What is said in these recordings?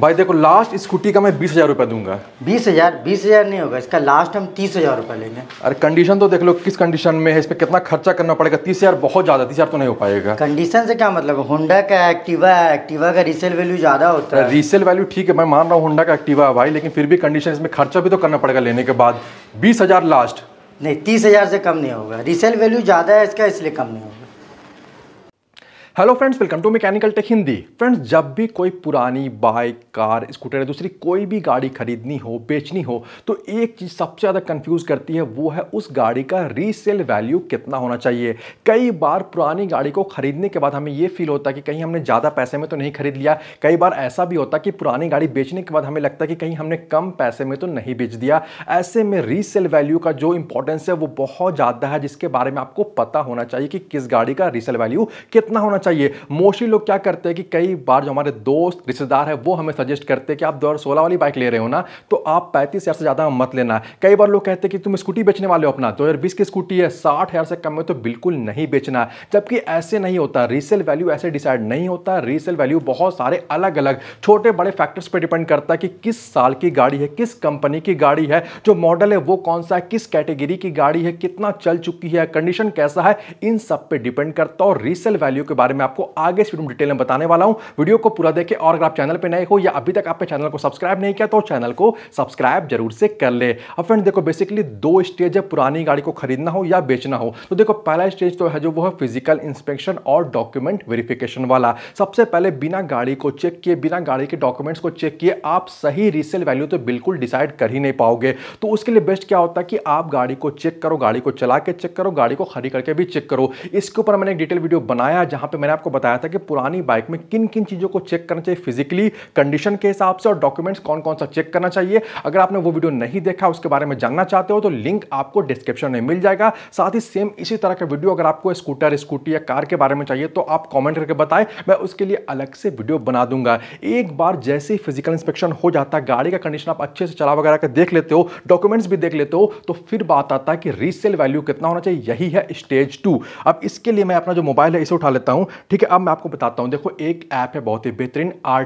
भाई देखो last scooty का मैं बीस हज़ार रुपया दूंगा बीस हज़ार बीस हज़ार नहीं होगा इसका लास्ट हम तीस हज़ार रुपया लेंगे अरे कंडीशन तो देख लो किस कंडीशन में है इस पर कितना खर्चा करना पड़ेगा तीस हज़ार बहुत ज़्यादा तीस हज़ार तो नहीं हो पाएगा कंडीशन से क्या मतलब होंडा का एक्टिवा है एक्टिवा का रीसेल वैल्यू ज़्यादा होता है रीसेल वैल्यू ठीक है मैं मान रहा हूँ होंडा का एक्टिवा है भाई लेकिन फिर भी कंडीशन इसमें खर्चा भी तो करना पड़ेगा लेने के बाद बीस लास्ट नहीं तीस से कम नहीं होगा रीसेल वैल्यू ज़्यादा है इसका इसलिए कम नहीं होगा hello friends welcome to mechanical tech Hindi friends जब भी कोई पुरानी बाइक कार स्कूटर या दूसरी कोई भी गाड़ी खरीदनी हो बेचनी हो तो एक चीज़ सबसे ज़्यादा कंफ्यूज करती है वो है उस गाड़ी का रीसेल वैल्यू कितना होना चाहिए कई बार पुरानी गाड़ी को खरीदने के बाद हमें ये फील होता है कि कहीं हमने ज़्यादा पैसे में तो नहीं खरीद लिया कई बार ऐसा भी होता कि पुरानी गाड़ी बेचने के बाद हमें लगता है कि कहीं हमने कम पैसे में तो नहीं बेच दिया ऐसे में रीसेल वैल्यू का जो इंपॉर्टेंस है वो बहुत ज़्यादा है जिसके बारे में आपको पता होना चाहिए कि किस गाड़ी का रीसेल वैल्यू कितना होना चाहिए चाहिए मोस्टली लोग क्या करते हैं कि कई बार जो हमारे दोस्त रिश्तेदार है वो हमें सजेस्ट करते हैं कि आप दो हज़ार वाली बाइक ले रहे हो ना तो आप पैंतीस हज़ार से ज़्यादा मत लेना कई बार लोग कहते हैं कि तुम स्कूटी बेचने वाले हो अपना दो हज़ार बीस की स्कूटी है साठ हज़ार से कम में तो बिल्कुल नहीं बेचना जबकि ऐसे नहीं होता रीसेल वैल्यू ऐसे डिसाइड नहीं होता रीसेल वैल्यू बहुत सारे अलग अलग छोटे बड़े फैक्टर्स पर डिपेंड करता है कि किस साल की गाड़ी है किस कंपनी की गाड़ी है जो मॉडल है वो कौन सा है किस कैटेगरी की गाड़ी है कितना चल चुकी है कंडीशन कैसा है इन सब पे डिपेंड करता है और रीसेल वैल्यू के बारे बारे में आपको आगे इस डिटेल में बताने वाला हूँ वीडियो को पूरा देखें और अगर आप चैनल पर नए हो या अभी तक आपने चैनल को सब्सक्राइब नहीं किया तो चैनल को सब्सक्राइब जरूर से कर ले और फ्रेंड देखो बेसिकली दो स्टेज है पुरानी गाड़ी को खरीदना हो या बेचना हो तो देखो पहला स्टेज तो है जो वो है फिजिकल इंस्पेक्शन और डॉक्यूमेंट वेरिफिकेशन वाला सबसे पहले बिना गाड़ी को चेक किए बिना गाड़ी के डॉक्यूमेंट्स को चेक किए आप सही रीसेल वैल्यू तो बिल्कुल डिसाइड कर ही नहीं पाओगे तो उसके लिए बेस्ट क्या होता है कि आप गाड़ी को चेक करो गाड़ी को चला के चेक करो गाड़ी को खड़ी करके भी चेक करो इसके ऊपर मैंने एक डिटेल वीडियो बनाया जहां पर मैंने आपको बताया था कि पुरानी बाइक में किन किन चीज़ों को चेक करना चाहिए फिजिकली कंडीशन के हिसाब से और डॉक्यूमेंट्स कौन कौन सा चेक करना चाहिए अगर आपने वो वीडियो नहीं देखा उसके बारे में जानना चाहते हो तो लिंक आपको डिस्क्रिप्शन में मिल जाएगा साथ ही सेम इसी तरह का वीडियो अगर आपको स्कूटर स्कूटी या कार के बारे में चाहिए तो आप कॉमेंट करके बताएं मैं उसके लिए अलग से वीडियो बना दूंगा एक बार जैसे ही फिजिकल इंस्पेक्शन हो जाता है गाड़ी का कंडीशन आप अच्छे से चला वगैरह कर देख लेते हो डॉक्यूमेंट्स भी देख लेते हो तो फिर बात आता है कि रीसेल वैल्यू कितना होना चाहिए यही है स्टेज टू अब इसके लिए मैं अपना जो मोबाइल है इसे उठा लेता हूँ ठीक है अब मैं आपको बताता हूँ देखो एक ऐप है बहुत ही बेहतरीन आर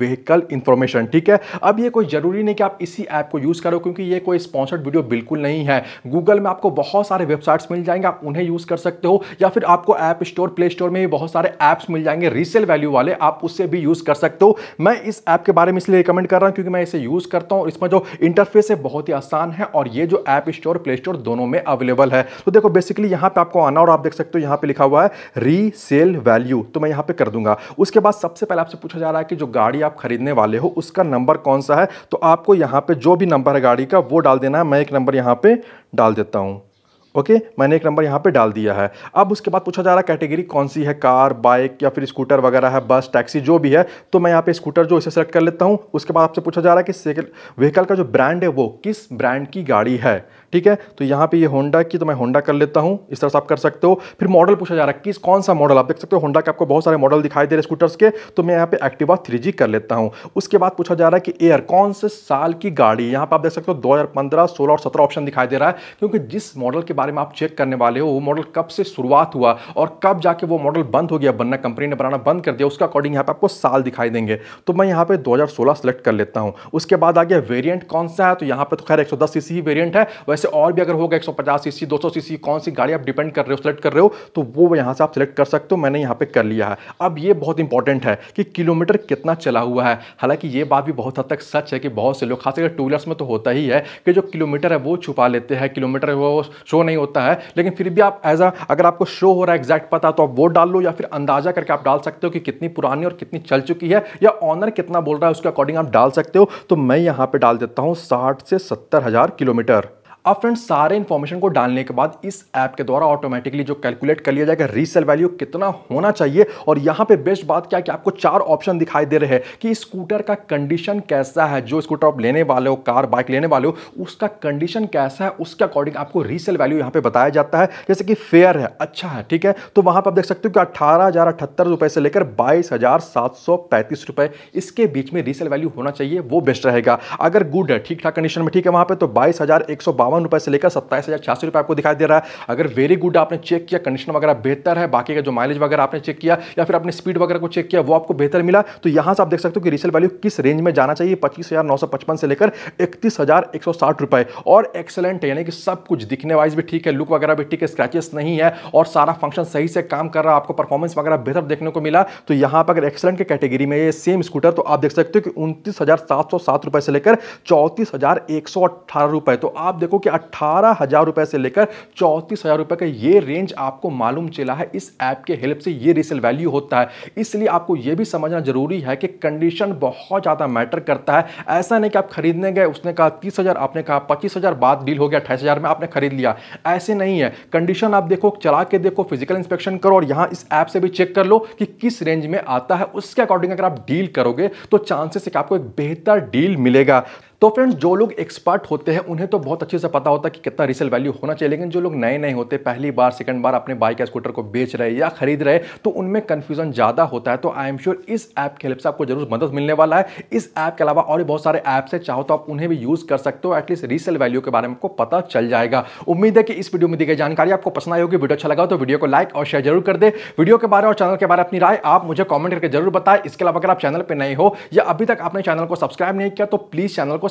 व्हीकल इंफॉर्मेशन ठीक है अब ये कोई ज़रूरी नहीं कि आप इसी ऐप को यूज़ करो क्योंकि ये कोई स्पॉन्सर्ड वीडियो बिल्कुल नहीं है गूगल में आपको बहुत सारे वेबसाइट्स मिल जाएंगे आप उन्हें यूज़ कर सकते हो या फिर आपको ऐप स्टोर प्ले स्टोर में भी बहुत सारे ऐप्स मिल जाएंगे रीसेल वैल्यू वाले आप उससे भी यूज़ कर सकते हो मैं इस ऐप के बारे में इसलिए रिकमेंड कर रहा हूँ क्योंकि मैं इसे यूज़ करता हूँ इसमें जो इंटरफेस है बहुत ही आसान है और ये जो ऐप स्टोर प्ले स्टोर दोनों में अवेलेबल है तो देखो बेसिकली यहाँ पे आपको आना और आप देख सकते हो यहाँ पे लिखा हुआ है रीसेल वैल्यू तो मैं यहाँ पे कर दूंगा उसके बाद सबसे पहले आपसे पूछा जा रहा है कि जो गाड़ी आप खरीदने वाले हो उसका नंबर कौन सा है तो आपको यहाँ पे जो भी नंबर है गाड़ी का वो डाल देना है मैं एक नंबर यहाँ पे डाल देता हूँ ओके okay, मैंने एक नंबर यहाँ पे डाल दिया है अब उसके बाद पूछा जा रहा है कैटेगरी कौन सी है कार बाइक या फिर स्कूटर वगैरह है बस टैक्सी जो भी है तो मैं यहाँ पे स्कूटर जो इसे सेलेक्ट कर लेता हूँ उसके बाद आपसे पूछा जा रहा है कि व्हीकल का जो ब्रांड है वो किस ब्रांड की गाड़ी है ठीक है तो यहाँ पे ये होंडा की तो मैं होंडा कर लेता हूँ इस तरह से आप कर सकते हो फिर मॉडल पूछा जा रहा है किस कौन सा मॉडल आप देख सकते हो होंडा के आपको बहुत सारे मॉडल दिखाई दे रहे स्कूटर्स के तो मैं यहाँ पे एक्टिवा थ्री कर लेता हूँ उसके बाद पूछा जा रहा है कि एयर कौन से साल की गाड़ी यहाँ पर आप देख सकते हो दो हज़ार पंद्रह सोलह और सत्रह ऑप्शन दिखाई दे रहा है क्योंकि जिस मॉडल के बारे में आप चेक करने वाले हो वो मॉडल कब से शुरुआत हुआ और कब जाके वो मॉडल बंद हो गया बनना कंपनी ने बनाना बंद कर दिया उसका अकॉर्डिंग यहाँ पे आपको साल दिखाई देंगे तो मैं यहाँ पे दो सेलेक्ट कर लेता हूँ उसके बाद आ गया वेरियंट कौन सा है तो यहाँ पर तो खैर सौ दस ही वेरियंट है वैसे से और भी अगर होगा दो सीसी सी सीसी कौन सी गाड़ी आप डिपेंड कर रहे हो सेलेक्ट कर रहे हो तो वो यहाँ से आप सेलेक्ट कर सकते हो मैंने यहाँ पर कर लिया है अब ये बहुत इंपॉर्टेंट है कि किलोमीटर कितना चला हुआ है हालांकि ये बात भी बहुत हद तक सच है कि बहुत से लोग खासकर टू व्हीलर्स में तो होता ही है कि जो किलोमीटर है वो छुपा लेते हैं किलोमीटर वो शो नहीं होता है लेकिन फिर भी आप एज अ अगर आपको शो हो रहा है एग्जैक्ट पता तो आप वो डाल लो या फिर अंदाजा करके आप डाल सकते हो कि कितनी पुरानी और कितनी चल चुकी है या ऑनर कितना बोल रहा है उसके अकॉर्डिंग आप डाल सकते हो तो मैं यहाँ पे डाल देता हूँ साठ से सत्तर हज़ार किलोमीटर अब फ्रेंड्स सारे इन्फॉर्मेशन को डालने के बाद इस ऐप के द्वारा ऑटोमेटिकली जो कैलकुलेट कर लिया जाएगा रीसेल वैल्यू कितना होना चाहिए और यहाँ पे बेस्ट बात क्या कि आपको चार ऑप्शन दिखाई दे रहे हैं कि स्कूटर का कंडीशन कैसा है जो स्कूटर आप लेने वाले हो कार बाइक लेने वाले हो उसका कंडीशन कैसा है उसके अकॉर्डिंग आपको रीसेल वैल्यू यहाँ पर बताया जाता है जैसे कि फेयर है अच्छा है ठीक है तो वहाँ पर आप देख सकते हो कि अठारह हज़ार अठहत्तर से लेकर बाईस हज़ार सात सौ पैंतीस इसके बीच में रीसेल वैल्यू होना चाहिए वो बेस्ट रहेगा अगर गुड है ठीक ठाक कंडीशन में ठीक है वहाँ पर तो बाईस हज़ार एक सौ बावन रुपये से लेकर सत्ताईस हज़ार छियासी रुपये आपको दिखाई दे रहा है अगर वेरी गुड आपने चेक किया कंडीशन वगैरह बेहतर है बाकी का जो माइलेज वगैरह आपने चेक किया या फिर आपने स्पीड वगैरह को चेक किया वो आपको बेहतर मिला तो यहाँ से आप देख सकते हो कि रीसेल वैल्यू किस रेंज में जाना चाहिए पच्चीस से लेकर इकतीस रुपए और एक्सेलेंट यानी कि सब कुछ दिखने वाइज भी ठीक है लुक वगैरह भी ठीक है स्क्रैचेस नहीं है और सारा फंक्शन सही से काम कर रहा है आपको परफॉर्मेंस वगैरह बेहतर देखने को मिला तो यहां पर अगर एक्सेलेंट के कैटेगरी में ये सेम स्कूटर तो आप देख सकते हो कि उनतीस रुपए से लेकर चौंतीस रुपए तो आप देखो कि अट्ठारह हज़ार रुपए से लेकर चौंतीस हज़ार रुपए का ये रेंज आपको मालूम चला है इस ऐप के हेल्प से ये रीसेल वैल्यू होता है इसलिए आपको ये भी समझना जरूरी है कि कंडीशन बहुत ज़्यादा मैटर करता है ऐसा नहीं कि आप खरीदने गए उसने कहा तीस आपने कहा पच्चीस हज़ार बाद डील हो गया अट्ठाईस हज़ार में आपने खरीद लिया ऐसे नहीं है कंडीशन आप देखो चला के देखो फिजिकल इंस्पेक्शन करो और यहां इस ऐप से भी चेक कर लो कि किस रेंज में आता है उसके अकॉर्डिंग अगर आप डील करोगे तो चांसेस है कि आपको एक बेहतर डील मिलेगा तो फ्रेंड्स जो लोग एक्सपर्ट होते हैं उन्हें तो बहुत अच्छे से पता होता है कि कितना रीसेल वैल्यू होना चाहिए लेकिन जो लोग नए नए होते पहली बार सेकंड बार अपने बाइक या स्कूटर को बेच रहे या खरीद रहे तो उनमें कन्फ्यूजन ज़्यादा होता है तो आई एम श्योर इस ऐप के हेल्प से आपको जरूर मदद मिलने वाला है इस ऐप के अलावा और भी बहुत सारे ऐप्स हैं चाहो तो आप उन्हें भी यूज़ कर सकते हो एटलीस्ट रीसेल वैल्यू के बारे में आपको पता चल जाएगा उम्मीद है कि इस वीडियो में दी गई जानकारी आपको पसंद आई होगी वीडियो अच्छा लगा तो वीडियो को लाइक और शेयर जरूर कर दे वीडियो के बारे और चैनल के बारे में अपनी राय आप मुझे कॉमेंट करके जरूर बताएं इसके अलावा अगर आप चैनल पर नए हो या अभी तक आपने चैनल को सब्सक्राइब नहीं किया तो प्लीज़ चैनल को